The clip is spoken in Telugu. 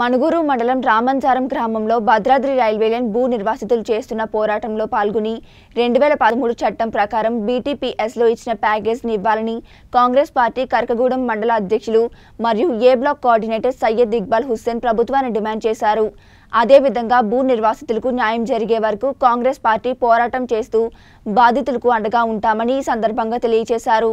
మణుగూరు మండలం రామంచారం గ్రామంలో భద్రాద్రి రైల్వే లైన్ భూ నిర్వాసితులు చేస్తున్న పోరాటంలో పాల్గొని రెండు వేల పదమూడు చట్టం ప్రకారం బీటీపీఎస్లో ఇచ్చిన ప్యాకేజీని ఇవ్వాలని కాంగ్రెస్ పార్టీ కరకగూడెం మండల అధ్యక్షులు మరియు A block coordinator Syed Iqbal Hussain ప్రభుత్వాన్ని డిమాండ్ చేశారు అదేవిధంగా భూ నిర్వాసితులకు న్యాయం జరిగే వరకు కాంగ్రెస్ పార్టీ పోరాటం చేస్తూ బాధితులకు అండగా ఉంటామని ఈ సందర్భంగా తెలియజేశారు